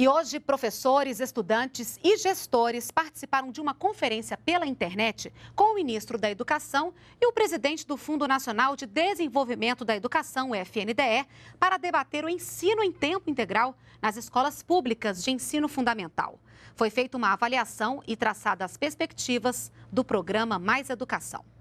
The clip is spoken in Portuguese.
E hoje, professores, estudantes e gestores participaram de uma conferência pela internet com o ministro da Educação e o presidente do Fundo Nacional de Desenvolvimento da Educação, FNDE, para debater o ensino em tempo integral nas escolas públicas de ensino fundamental. Foi feita uma avaliação e traçadas as perspectivas do programa Mais Educação.